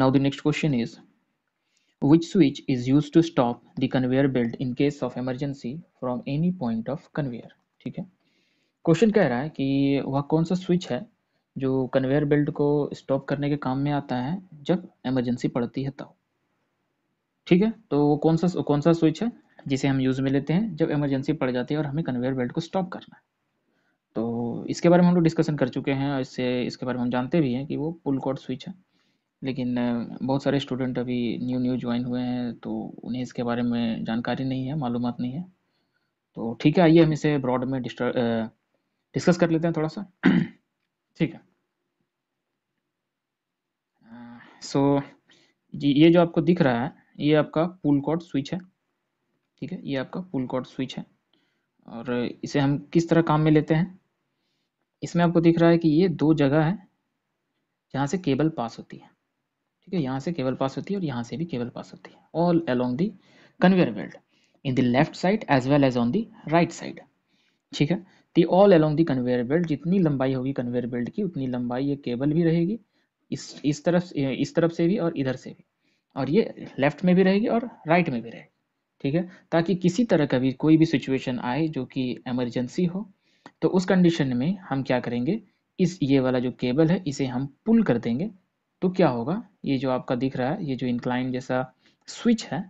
Now the next question is, which switch is used to stop the conveyor belt in case of emergency from any point of conveyor ठीक है question कह रहा है कि वह कौन सा स्विच है जो कन्वेयर बेल्ट को स्टॉप करने के काम में आता है जब इमरजेंसी पड़ती है तो ठीक है तो वो कौन सा कौन सा स्विच है जिसे हम यूज़ में लेते हैं जब इमरजेंसी पड़ जाती है और हमें कन्वेयर बेल्ट को स्टॉप करना है तो इसके बारे में हम लोग डिस्कशन कर चुके हैं और इससे इसके बारे में हम जानते भी हैं कि वो पुल कोड स्विच है लेकिन बहुत सारे स्टूडेंट अभी न्यू न्यू ज्वाइन हुए हैं तो उन्हें इसके बारे में जानकारी नहीं है मालूम नहीं है तो ठीक है आइए हम इसे ब्रॉड में डिस्कस कर लेते हैं थोड़ा सा ठीक है सो so, ये जो आपको दिख रहा है ये आपका पुल कॉड स्विच है ठीक है ये आपका पुल कॉड स्विच है और इसे हम किस तरह काम में लेते हैं इसमें आपको दिख रहा है कि ये दो जगह है जहाँ से केबल पास होती है ठीक है यहाँ से केबल पास होती है और यहाँ से भी केबल पास होती है all along the conveyor belt in the left side as well as on the right side ठीक है the all along the conveyor belt जितनी लंबाई होगी कन्वेयर बेल्ट की उतनी लंबाई ये केबल भी रहेगी इस इस तरफ इस तरफ से भी और इधर से भी और ये लेफ्ट में भी रहेगी और राइट में भी रहेगी ठीक है ताकि किसी तरह का भी कोई भी सिचुएशन आए जो कि एमरजेंसी हो तो उस कंडीशन में हम क्या करेंगे इस ये वाला जो केबल है इसे हम पुल कर देंगे तो क्या होगा ये जो आपका दिख रहा है ये जो इंक्लाइन जैसा स्विच है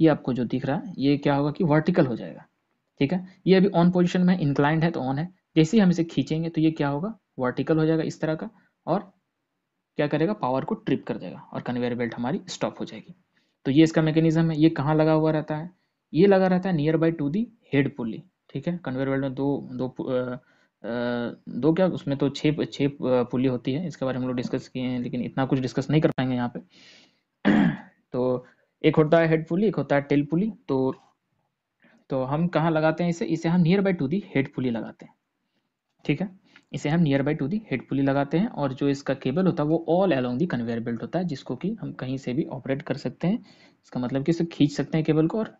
ये आपको जो दिख रहा है ये क्या होगा कि वर्टिकल हो जाएगा ठीक है ये अभी ऑन पोजिशन में इंक्लाइंड है तो ऑन है जैसे ही हम इसे खींचेंगे तो ये क्या होगा वर्टिकल हो जाएगा इस तरह का और क्या करेगा पावर को ट्रिप कर देगा और कन्वेयर बेल्ट हमारी स्टॉप हो जाएगी तो ये इसका मैकेनिज्म है ये कहाँ लगा हुआ रहता है ये लगा रहता है near by to the head pulley ठीक है कन्वेयर बेल्ट में दो दो दो क्या उसमें तो छः छः पुली होती है इसके बारे में हम लोग डिस्कस किए हैं लेकिन इतना कुछ डिस्कस नहीं कर पाएंगे यहाँ पे तो एक होता है हेड पुली एक होता है टेल पुली तो तो हम कहाँ लगाते हैं इसे इसे हम near by to the head pulley लगाते हैं ठीक है इसे हम near by to the head pulley लगाते हैं और जो इसका केबल होता है वो all along the conveyor belt होता है जिसको कि हम कहीं से भी ऑपरेट कर सकते हैं इसका मतलब कि इसे खींच सकते हैं केबल को और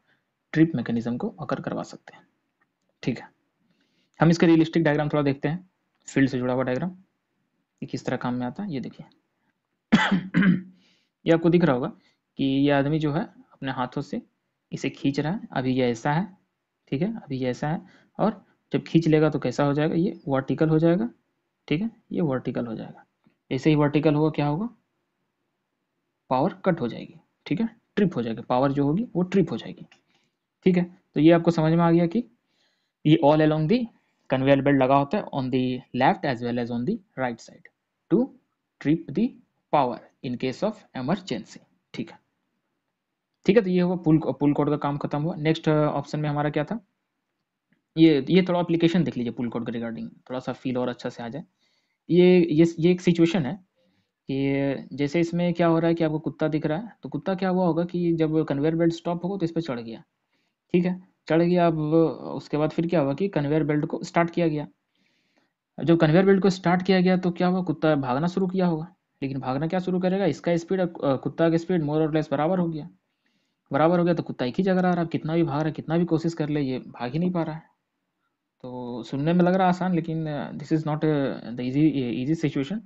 ट्रिप मैकेनिज्म को अकर करवा सकते हैं ठीक है हम इसका रियलिस्टिक डायग्राम थोड़ा देखते हैं फील्ड से जुड़ा हुआ डायग्राम कि किस तरह काम में आता है ये देखिए ये आपको दिख रहा होगा कि ये आदमी जो है अपने हाथों से इसे खींच रहा है अभी ये ऐसा है ठीक है अभी ये ऐसा है और जब खींच लेगा तो कैसा हो जाएगा ये वर्टिकल हो जाएगा ठीक है ये वर्टिकल हो जाएगा ऐसे ही वर्टिकल होगा क्या होगा पावर कट हो जाएगी ठीक है ट्रिप हो जाएगी पावर जो होगी वो ट्रिप हो जाएगी ठीक है तो ये आपको समझ में आ गया कि ये all along the conveyor belt लगा होता है on the left as well as on the right side to trip the power in case of emergency ठीक है ठीक है तो ये हुआ पुल पुल कोड का काम खत्म हुआ नेक्स्ट ऑप्शन uh, में हमारा क्या था ये ये थोड़ा एप्लीकेशन देख लीजिए पुल कोड के रिगार्डिंग थोड़ा सा फील और अच्छा से आ जाए ये ये ये एक सिचुएशन है कि जैसे इसमें क्या हो रहा है कि आपको कुत्ता दिख रहा है तो कुत्ता क्या हुआ होगा कि जब कन्वेयर बेल्ट स्टॉप होगा तो इस पर चढ़ गया ठीक है चढ़ गया अब उसके बाद फिर क्या हुआ कि कन्वेयर बेल्ट को स्टार्ट किया गया जब कन्वेयर बेल्ट को स्टार्ट किया गया तो क्या हुआ कुत्ता भागना शुरू किया होगा लेकिन भागना क्या शुरू करेगा इसका स्पीड कुत्ता का स्पीड मोर और लेस बराबर हो गया बराबर हो गया तो कुत्ता एक ही जगह रहा रहा कितना भी भाग रहा है कितना भी कोशिश कर ले ये भाग ही नहीं पा रहा है तो सुनने में लग रहा आसान लेकिन this is not the easy easy situation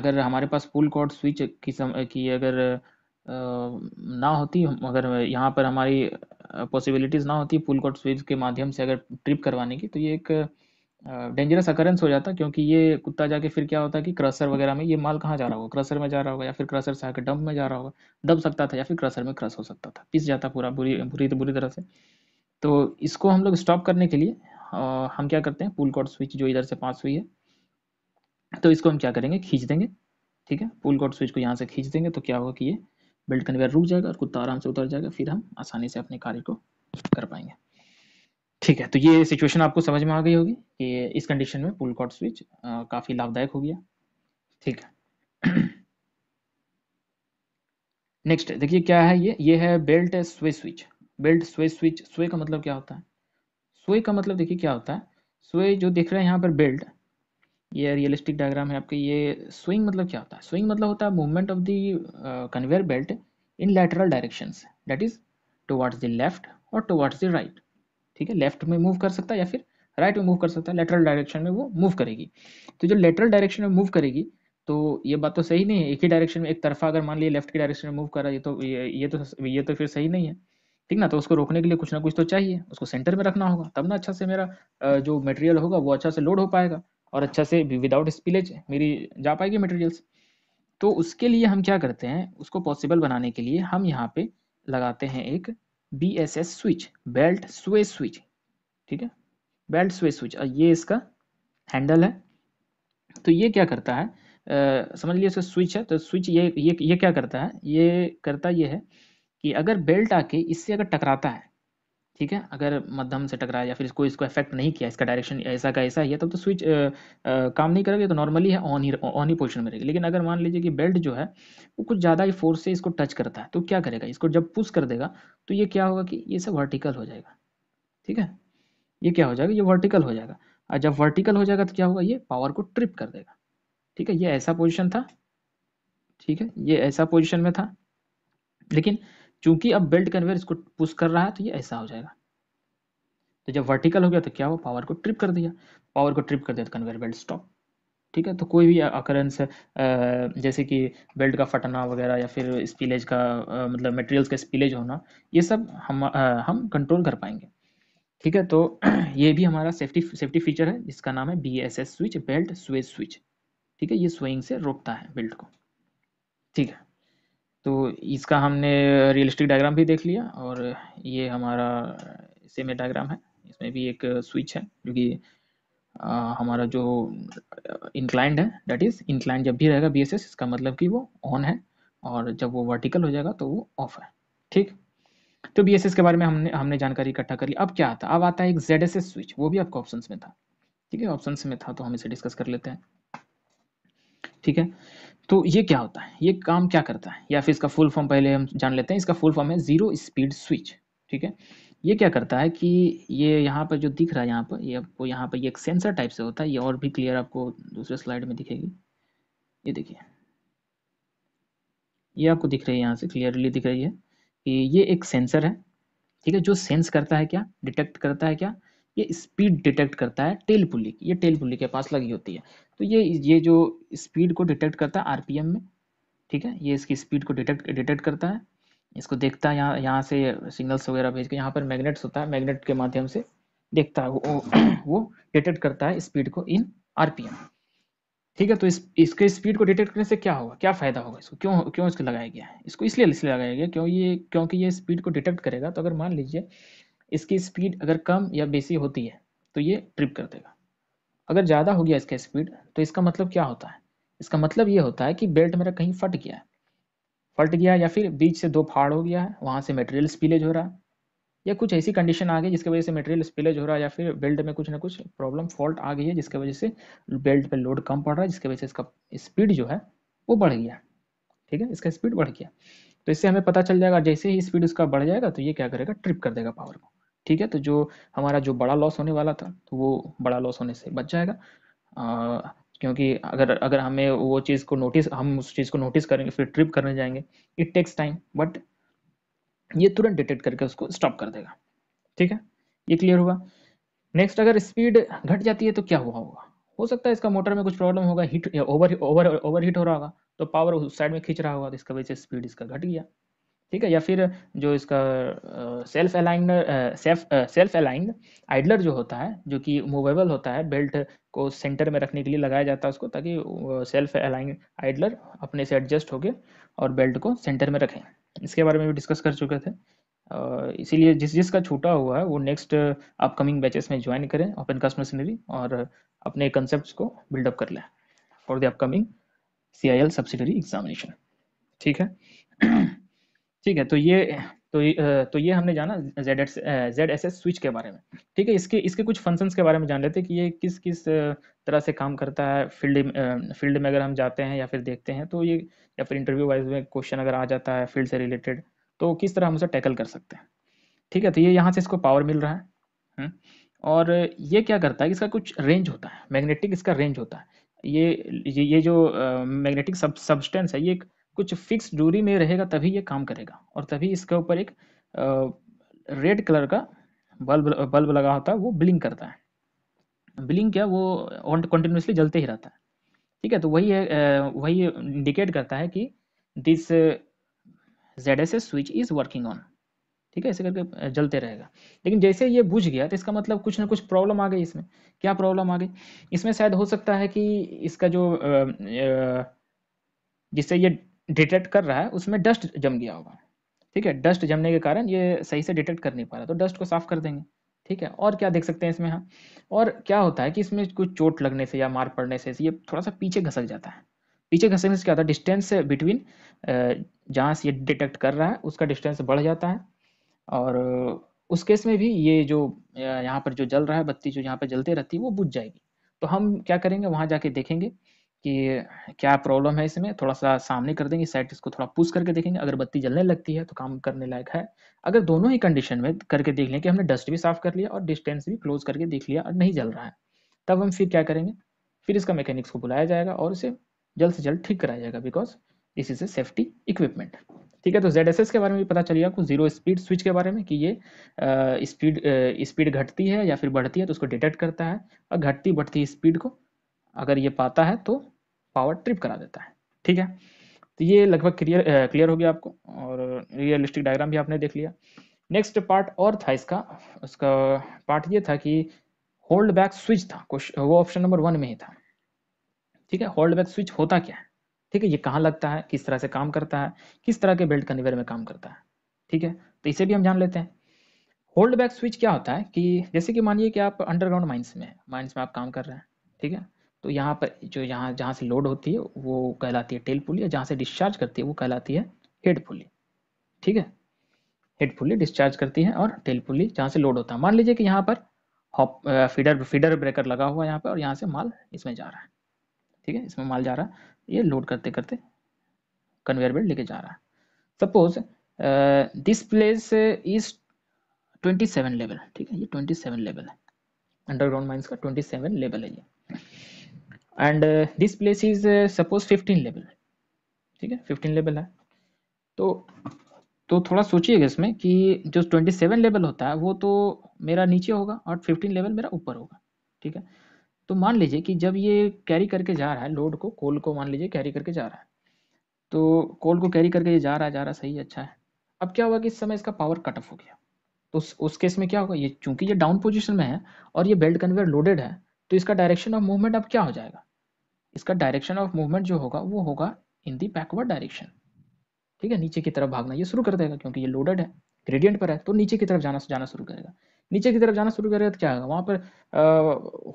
अगर हमारे पास फुल कॉर्ड स्विच की सम, की अगर आ, ना होती अगर यहाँ पर हमारी पॉसिबिलिटीज ना होती पुल कॉट स्विच के माध्यम से अगर ट्रिप करवाने की तो ये एक डेंजरस अकरेंस हो जाता क्योंकि ये कुत्ता जाके फिर क्या होता है कि क्रसर वगैरह में ये माल कहाँ जा रहा होगा क्रसर में जा रहा होगा या फिर क्रसर से आकर डंप में जा रहा होगा दब सकता था या फिर क्रसर में क्रस हो सकता था पिस जाता पूरा बुरी बुरी बुरी तरह से तो इसको हम लोग स्टॉप करने के लिए हम क्या करते हैं पुल कॉट स्विच जो इधर से पास हुई है तो इसको हम क्या करेंगे खींच देंगे ठीक है पुल कॉट स्विच को यहाँ से खींच देंगे तो क्या होगा कि ये बेल्ट कन्वेयर रुक जाएगा और कुत्ता आराम से उतर जाएगा फिर हम आसानी से अपने कार्य को कर पाएंगे ठीक है तो ये सिचुएशन आपको समझ में आ गई होगी कि इस कंडीशन में पुल कॉट स्विच काफ़ी लाभदायक हो गया ठीक है नेक्स्ट देखिए क्या है ये ये है belt sway switch belt sway switch स्वे का मतलब क्या होता है स्वे का मतलब देखिए क्या होता है स्वे जो देख रहे हैं यहाँ पर बेल्ट ये रियलिस्टिक डायग्राम है आपके ये स्विंग मतलब क्या होता है स्विंग मतलब होता है movement of the conveyor belt in lateral direction that is towards the left और टुवार्ड्स द राइट ठीक है लेफ्ट में मूव कर सकता है या फिर राइट right में मूव कर सकता है लेटरल डायरेक्शन में वो मूव करेगी तो जो लेटरल डायरेक्शन में मूव करेगी तो ये बात तो सही नहीं है एक ही डायरेक्शन में एक तरफा अगर मान लिया लेफ्ट के डायरेक्शन में मूव करा ये तो ये, ये तो ये तो फिर सही नहीं है ठीक ना तो उसको रोकने के लिए कुछ ना कुछ तो चाहिए उसको सेंटर में रखना होगा तब ना अच्छा से मेरा uh, जो मटेरियल होगा वो अच्छा से लोड हो पाएगा और अच्छा से विदाउट स्पिलेज मेरी जा पाएगी मटेरियल्स तो उसके लिए हम क्या करते हैं उसको पॉसिबल बनाने के लिए हम यहाँ पे लगाते हैं एक B S S switch belt sway switch ठीक है बेल्ट स्वे स्विच और ये इसका हैंडल है तो ये क्या करता है आ, समझ लीजिए इसका स्विच है तो स्विच ये ये ये क्या करता है ये करता ये है कि अगर बेल्ट आके इससे अगर टकराता है ठीक है अगर मध्यम से टकराया या फिर कोई इसको इफेक्ट नहीं किया इसका डायरेक्शन ऐसा का ऐसा ही है तब तो, स्विच काम नहीं करेगा तो नॉर्मली है ऑन ही ऑन ही पोजिशन में रहेगी लेकिन अगर मान लीजिए कि बेल्ट जो है वो कुछ ज़्यादा ही फोर्स से इसको टच करता है तो क्या करेगा इसको जब पुश कर देगा तो ये क्या होगा कि ये सब वर्टिकल हो जाएगा ठीक है ये क्या हो जाएगा ये वर्टिकल हो जाएगा और जब वर्टिकल हो जाएगा तो क्या होगा ये पावर को ट्रिप कर देगा ठीक है ये ऐसा पोजिशन था ठीक है ये ऐसा पोजिशन में था लेकिन चूंकि अब बेल्ट कन्वेयर इसको पुश कर रहा है तो ये ऐसा हो जाएगा तो जब वर्टिकल हो गया तो क्या हुआ पावर को ट्रिप कर दिया पावर को ट्रिप कर दिया तो कन्वेयर बेल्ट स्टॉप ठीक है तो कोई भी अकरेंस जैसे कि बेल्ट का फटना वगैरह या फिर स्पिलेज का मतलब मटेरियल्स का स्पिलेज होना ये सब हम हम कंट्रोल कर पाएंगे ठीक है तो ये भी हमारा सेफ्टी सेफ्टी फीचर है जिसका नाम है B S S switch belt sways switch ठीक है ये स्विंग से रोकता है बेल्ट को ठीक है तो इसका हमने रियलिस्टिक डायग्राम भी देख लिया और ये हमारा सेमे डायग्राम है इसमें भी एक स्विच है जो कि हमारा जो इंक्लाइंड है डेट इज़ इंक्लाइंड जब भी रहेगा बी इसका मतलब कि वो ऑन है और जब वो वर्टिकल हो जाएगा तो वो ऑफ है ठीक तो बी के बारे में हमने हमने जानकारी इकट्ठा कर ली अब क्या आता अब आता है एक जेड स्विच वो भी आपको ऑप्शन में था ठीक है ऑप्शन में था तो हम इसे डिस्कस कर लेते हैं ठीक है तो ये क्या होता है ये काम क्या करता है या फिर इसका फुल फॉर्म पहले हम जान लेते हैं इसका फुल फॉर्म है ज़ीरो स्पीड स्विच ठीक है ये क्या करता है कि ये यहाँ पर जो दिख रहा है यहाँ पर ये आपको यहाँ पर ये एक सेंसर टाइप से होता है ये और भी क्लियर आपको दूसरे स्लाइड में दिखेगी ये देखिए ये आपको दिख रही है यहाँ से क्लियरली दिख रही है कि ये एक सेंसर है ठीक है जो सेंस करता है क्या डिटेक्ट करता है क्या ये स्पीड डिटेक्ट करता है टेल पुली की ये टेल पुली के पास लगी होती है तो ये ये जो स्पीड को डिटेक्ट करता है आरपीएम में ठीक है ये इसकी स्पीड को डिटेक्ट डिटेक्ट करता है इसको देखता है यहाँ यहाँ से सिग्नल्स वगैरह भेज के यहाँ पर मैग्नेट्स होता है मैग्नेट के माध्यम से देखता है वो वो डिटेक्ट करता है स्पीड को इन एम ठीक है तो इस इसके स्पीड को डिटेक्ट करने से क्या होगा क्या फ़ायदा होगा इसको क्यों क्यों इसको लगाया गया है इसको इसलिए इसलिए लगाया गया क्यों ये क्योंकि ये स्पीड को डिटेक्ट करेगा तो अगर मान लीजिए इसकी स्पीड अगर कम या बेसी होती है तो ये ट्रिप कर देगा अगर ज़्यादा हो गया इसका स्पीड तो इसका मतलब क्या होता है इसका मतलब ये होता है कि बेल्ट मेरा कहीं फट गया है फट गया या फिर बीच से दो फाड़ हो गया है वहाँ से मटेरियल स्पिलेज हो रहा है या कुछ ऐसी कंडीशन आ गई जिसकी वजह से मटेरियल स्पिलेज हो रहा है या फिर बेल्ट में कुछ ना कुछ प्रॉब्लम फॉल्ट आ गई है जिसकी वजह से बेल्ट पर लोड कम पड़ रहा है जिसकी वजह से इसका स्पीड जो है वो बढ़ गया ठीक है इसका स्पीड बढ़ गया तो इससे हमें पता चल जाएगा जैसे ही स्पीड उसका बढ़ जाएगा तो ये क्या करेगा ट्रिप कर देगा पावर को ठीक है तो जो हमारा जो बड़ा लॉस होने वाला था तो वो बड़ा लॉस होने से बच जाएगा आ, क्योंकि अगर अगर हमें वो चीज़ को नोटिस हम उस चीज़ को नोटिस करेंगे फिर ट्रिप करने जाएंगे इट टेक्स टाइम बट ये तुरंत डिटेक्ट करके उसको स्टॉप कर देगा ठीक है ये क्लियर हुआ नेक्स्ट अगर स्पीड घट जाती है तो क्या हुआ होगा हो सकता है इसका मोटर में कुछ प्रॉब्लम होगा heat over over over heat हो रहा होगा तो पावर उस साइड में खींच रहा होगा तो इसका वजह से स्पीड इसका घट गया ठीक है या फिर जो इसका self aligned self aligned idler जो होता है जो कि मूवेबल होता है बेल्ट को सेंटर में रखने के लिए लगाया जाता है उसको ताकि सेल्फ अलाइंड आइडलर अपने से एडजस्ट होके और बेल्ट को सेंटर में रखें इसके बारे में भी डिस्कस कर चुके थे इसीलिए जिस जिसका छूटा हुआ है वो नेक्स्ट अपकमिंग बैचेस में ज्वाइन करें ओपन कास्ट मशीनरी और अपने कंसेप्ट को बिल्डअप कर लें for the upcoming C I L subsidiary examination ठीक है ठीक है तो ये तो ये, तो ये हमने जाना Z S Z S S switch के बारे में ठीक है इसके इसके कुछ फंक्शंस के बारे में जान लेते हैं कि ये किस किस तरह से काम करता है फील्ड फील्ड में अगर हम जाते हैं या फिर देखते हैं तो ये या फिर इंटरव्यू वाइज में क्वेश्चन अगर आ जाता है फील्ड से रिलेटेड तो किस तरह हम उसे टैकल कर सकते हैं ठीक है तो ये यहाँ से इसको पावर मिल रहा है हम्म, और ये क्या करता है इसका कुछ रेंज होता है मैग्नेटिक इसका रेंज होता है ये ये, ये जो मैग्नेटिक सब सब्सटेंस है ये एक कुछ फिक्स दूरी में रहेगा तभी ये काम करेगा और तभी इसके ऊपर एक रेड कलर का बल्ब बल्ब लगा होता है वो ब्लिंक करता है ब्लिंक क्या वो कंटिन्यूसली जलते ही रहता है ठीक है तो वही है वही इंडिकेट करता है कि this Z S S switch is working on ठीक है ऐसे करके जलते रहेगा लेकिन जैसे ये बुझ गया तो इसका मतलब कुछ ना कुछ प्रॉब्लम आ गई इसमें क्या प्रॉब्लम आ गई इसमें शायद हो सकता है कि इसका जो जिससे ये डिटेक्ट कर रहा है उसमें डस्ट जम गया होगा ठीक है डस्ट जमने के कारण ये सही से डिटेक्ट कर नहीं पा रहा तो डस्ट को साफ कर देंगे ठीक है और क्या देख सकते हैं इसमें हम और क्या होता है कि इसमें कुछ चोट लगने से या मार पड़ने से ये थोड़ा सा पीछे घसक जाता है पीछे घसकने से क्या होता है डिस्टेंस बिटवीन जहाँ से ये डिटेक्ट कर रहा है उसका डिस्टेंस बढ़ जाता है और उस केस में भी ये जो यहाँ पर जो जल रहा है बत्ती जो यहाँ पर जलते रहती है वो बुझ जाएगी तो हम क्या करेंगे वहाँ जाके देखेंगे कि क्या प्रॉब्लम है इसमें थोड़ा सा सामने कर देंगे साइड इसको थोड़ा पुश करके देखेंगे अगर बत्ती जलने लगती है तो काम करने लायक है अगर दोनों ही कंडीशन में करके देख लें कि हमने डस्ट भी साफ कर लिया और डिस्टेंस भी क्लोज करके देख लिया और नहीं जल रहा है तब हम फिर क्या करेंगे फिर इसका मैकेनिक्स को बुलाया जाएगा और इसे जल्द से जल्द ठीक कराया जाएगा because this is a safety equipment ठीक है तो जेड के बारे में भी पता चलिए आपको जीरो स्पीड स्विच के बारे में कि ये स्पीड स्पीड घटती है या फिर बढ़ती है तो उसको डिटेक्ट करता है और घटती बढ़ती स्पीड को अगर ये पाता है तो पावर ट्रिप करा देता है ठीक है तो ये लगभग क्लियर क्लियर हो गया आपको और रियलिस्टिक डायग्राम भी आपने देख लिया नेक्स्ट पार्ट और था इसका उसका पार्ट ये था कि होल्ड बैक स्विच था वो ऑप्शन नंबर वन में ही था ठीक है होल्ड बैक स्विच होता क्या है ठीक है ये कहाँ लगता है किस तरह से काम करता है किस तरह के बेल्ट कन्वेयर में काम करता है ठीक है तो इसे भी हम जान लेते हैं होल्ड बैक स्विच क्या होता है कि जैसे कि मानिए कि आप अंडरग्राउंड माइंस में हैं माइंस में आप काम कर रहे हैं ठीक है तो यहाँ पर जो यहाँ जहाँ से लोड होती है वो कहलाती है टेल पुली और जहाँ से डिस्चार्ज करती है वो कहलाती है हेड पुली ठीक है हेड पुली डिस्चार्ज करती है और टेल पुली जहाँ से लोड होता है मान लीजिए कि यहाँ पर हॉप फीडर फीडर ब्रेकर लगा हुआ है यहाँ पर और यहाँ से माल इसमें जा रहा है ठीक है इसमें माल जा रहा है ये लोड करते करते कन्वेयर बेल्ट लेके जा रहा है suppose this place is 27 level ठीक है ये 27 लेवल है अंडरग्राउंड माइंस का 27 लेवल है ये and this place is suppose fifteen level ठीक है फिफ्टीन लेवल है तो तो थोड़ा सोचिएगा इसमें कि जो ट्वेंटी सेवन लेवल होता है वो तो मेरा नीचे होगा और फिफ्टीन लेवल मेरा ऊपर होगा ठीक है तो मान लीजिए कि जब ये कैरी करके जा रहा है लोड को कोल को मान लीजिए कैरी करके जा रहा है तो कोल को कैरी करके ये जा रहा है जा रहा सही अच्छा है अब क्या हुआ कि इस समय इसका पावर कट ऑफ हो गया तो उस उस केस में क्या होगा ये चूंकि ये डाउन पोजिशन में है और ये बेल्ट कन्वेयर लोडेड है तो इसका डायरेक्शन ऑफ मूवमेंट अब क्या हो जाएगा इसका डायरेक्शन ऑफ मूवमेंट जो होगा वो होगा इन दी बैकवर्ड डायरेक्शन ठीक है नीचे की तरफ भागना ये शुरू कर देगा क्योंकि ये लोडेड है ग्रेडियंट पर है तो नीचे की तरफ जाना जाना शुरू करेगा नीचे की तरफ जाना शुरू करेगा तो क्या होगा वहाँ पर आ,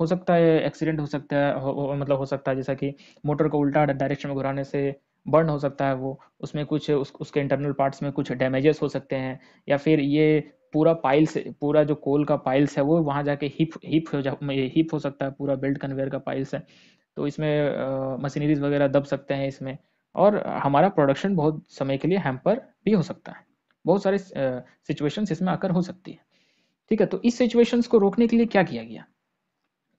हो सकता है एक्सीडेंट हो सकता है हो, हो, मतलब हो सकता है जैसा कि मोटर को उल्टा डायरेक्शन में घुराने से बर्न हो सकता है वो उसमें कुछ उस, उसके इंटरनल पार्ट्स में कुछ डैमेजेस हो सकते हैं या फिर ये पूरा पाइल्स पूरा जो कोल का पाइल्स है वो वहाँ जाके हिप हिप हो जा हिप हो सकता है पूरा बेल्ट कन्वेयर का पाइल्स है तो इसमें मशीनरीज वगैरह दब सकते हैं इसमें और हमारा प्रोडक्शन बहुत समय के लिए हैम्पर भी हो सकता है बहुत सारे सिचुएशंस इसमें आकर हो सकती है ठीक है तो इस सिचुएशंस को रोकने के लिए क्या किया गया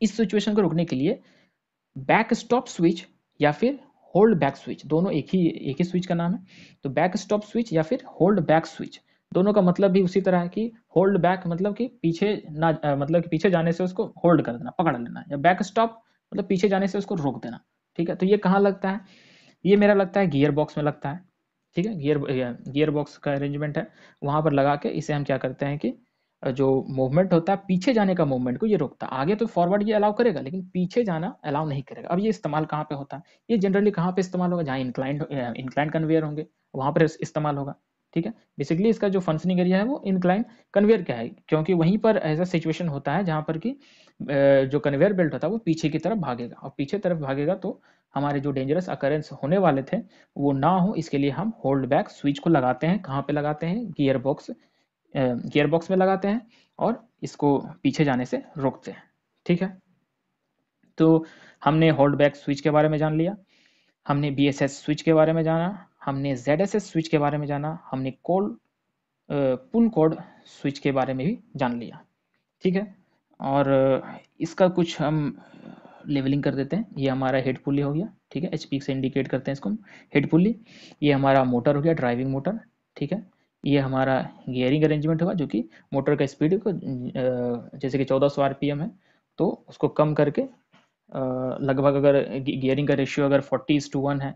इस सिचुएशन को रोकने के लिए बैक स्टॉप स्विच या फिर होल्ड बैक स्विच दोनों एक ही एक ही स्विच का नाम है तो बैक स्टॉप स्विच या फिर होल्ड बैक स्विच दोनों का मतलब भी उसी तरह है कि होल्ड बैक मतलब कि पीछे ना मतलब कि पीछे जाने से उसको होल्ड कर देना पकड़ लेना या बैक स्टॉप मतलब पीछे जाने से उसको रोक देना ठीक है तो ये कहाँ लगता है ये मेरा लगता है गियर बॉक्स में लगता है ठीक है गियर गियर बॉक्स का अरेंजमेंट है वहाँ पर लगा के इसे हम क्या करते हैं कि जो मूवमेंट होता है पीछे जाने का मूवमेंट को ये रोकता है आगे तो फॉरवर्ड ये अलाउ करेगा लेकिन पीछे जाना अलाउ नहीं करेगा अब ये इस्तेमाल कहाँ पे होता है ये जनरली कहाँ पे इस्तेमाल होगा जहाँ इंक्लाइंड इंक्लाइंड कन्वेयर होंगे वहाँ पर इस्तेमाल होगा ठीक है बेसिकली इसका जो फंक्शनिंग एरिया है वो इनक्लाइन कन्वेयर का है क्योंकि वहीं पर ऐसा सिचुएशन होता है जहाँ पर कि जो कन्वेयर बेल्ट होता है वो पीछे की तरफ भागेगा और पीछे तरफ भागेगा तो हमारे जो डेंजरस अकरेंस होने वाले थे वो ना हो इसके लिए हम होल्ड बैक स्विच को लगाते हैं कहाँ पे लगाते हैं गियर बॉक्स गियर बॉक्स में लगाते हैं और इसको पीछे जाने से रोकते हैं ठीक है तो हमने होल्ड बैक स्विच के बारे में जान लिया हमने बी स्विच के बारे में जाना हमने जेड एस एस स्विच के बारे में जाना हमने कोल पुन कोड स्विच के बारे में भी जान लिया ठीक है और इसका कुछ हम लेवलिंग कर देते हैं ये हमारा हेड पुली हो गया ठीक है एच से इंडिकेट करते हैं इसको हम हेड पुली ये हमारा मोटर हो गया ड्राइविंग मोटर ठीक है ये हमारा गियरिंग अरेंजमेंट होगा जो कि मोटर का स्पीड को जैसे कि 1400 आरपीएम है तो उसको कम करके लगभग अगर गियरिंग का रेशियो अगर 40 टू वन है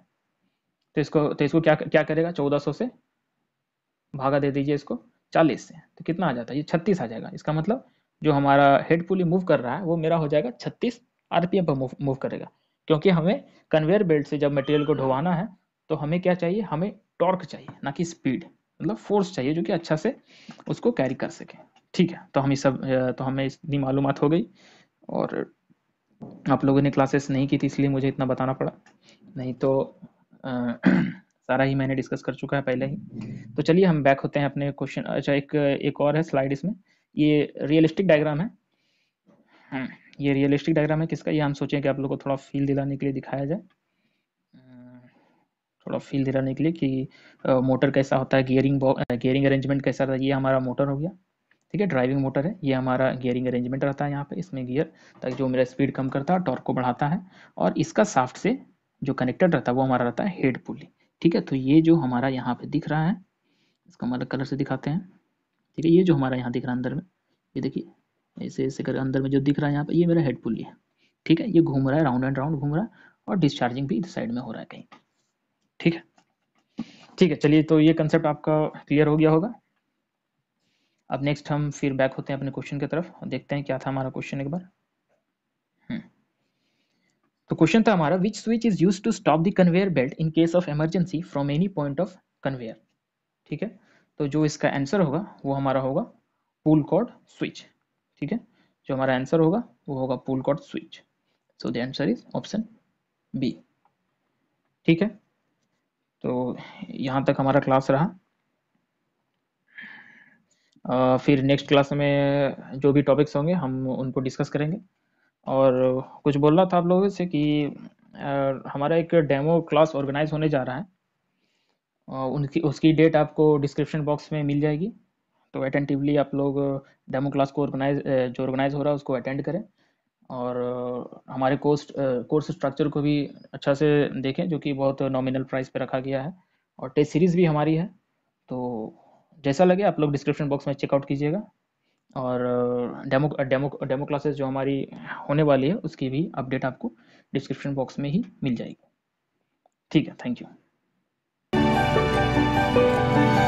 तो इसको तो इसको क्या क्या करेगा चौदह सौ से भागा दे दीजिए इसको चालीस से तो कितना आ जाता है ये छत्तीस आ जाएगा इसका मतलब जो हमारा हेड पुली मूव कर रहा है वो मेरा हो जाएगा छत्तीस आरपीएम पर मूव मूव करेगा क्योंकि हमें कन्वेयर बेल्ट से जब मटेरियल को ढोवाना है तो हमें क्या चाहिए हमें टॉर्क चाहिए ना कि स्पीड मतलब फोर्स चाहिए जो कि अच्छा से उसको कैरी कर सके ठीक है तो हम इस सब तो हमें इतनी मालूम हो गई और आप लोगों ने क्लासेस नहीं की थी इसलिए मुझे इतना बताना पड़ा नहीं तो सारा ही मैंने डिस्कस कर चुका है पहले ही तो चलिए हम बैक होते हैं अपने क्वेश्चन अच्छा एक एक और है स्लाइड इसमें ये रियलिस्टिक डायग्राम है हाँ, ये रियलिस्टिक डायग्राम है किसका ये हम सोचें कि आप लोग को थोड़ा फील दिलाने के लिए दिखाया जाए थोड़ा फील दिलाने के लिए कि मोटर कैसा होता है गियरिंग गियरिंग अरेंजमेंट कैसा रहता है ये हमारा मोटर हो गया ठीक है ड्राइविंग मोटर है ये हमारा गियरिंग अरेंजमेंट रहता है यहाँ पे इसमें गियर ताकि जो मेरा स्पीड कम करता है टॉर्क को बढ़ाता है और इसका साफ्ट से जो कनेक्टेड रहता है वो हमारा रहता है हेड पुली ठीक है तो ये जो हमारा यहाँ पे दिख रहा है इसको हम अलग कलर से दिखाते हैं ठीक है ये जो हमारा यहाँ दिख रहा है अंदर में ये देखिए ऐसे ऐसे कर अंदर में जो दिख रहा है यहाँ पे ये मेरा हेड पुली है ठीक है ये घूम रहा है राउंड एंड राउंड घूम रहा है और डिस्चार्जिंग भी इस साइड में हो रहा है कहीं ठीक है ठीक है चलिए तो ये कंसेप्ट आपका क्लियर हो गया होगा अब नेक्स्ट हम फिर बैक होते हैं अपने क्वेश्चन की तरफ देखते हैं क्या था हमारा क्वेश्चन एक बार तो क्वेश्चन था हमारा which switch is use to stop the conveyor belt in case of emergency from any point of conveyor ठीक है तो जो इसका आंसर होगा वो हमारा होगा पुल कॉड स्विच ठीक है जो हमारा आंसर होगा वो होगा pull cord switch so the answer is option B ठीक है तो यहाँ तक हमारा क्लास रहा आ, फिर नेक्स्ट क्लास में जो भी टॉपिक्स होंगे हम उनको डिस्कस करेंगे और कुछ बोलना था आप लोगों से कि हमारा एक डेमो क्लास ऑर्गेनाइज होने जा रहा है उनकी उसकी डेट आपको डिस्क्रिप्शन बॉक्स में मिल जाएगी तो अटेंटिवली आप लोग डेमो क्लास को ऑर्गेनाइज जो ऑर्गेनाइज हो रहा है उसको अटेंड करें और हमारे कोर्स कोर्स स्ट्रक्चर को भी अच्छा से देखें जो कि बहुत नॉमिनल प्राइस पर रखा गया है और टेस्ट सीरीज़ भी हमारी है तो जैसा लगे आप लोग डिस्क्रिप्शन बॉक्स में चेकआउट कीजिएगा और डेमो डेमो डेमो क्लासेस जो हमारी होने वाली है उसकी भी अपडेट आपको डिस्क्रिप्शन बॉक्स में ही मिल जाएगी ठीक है थैंक यू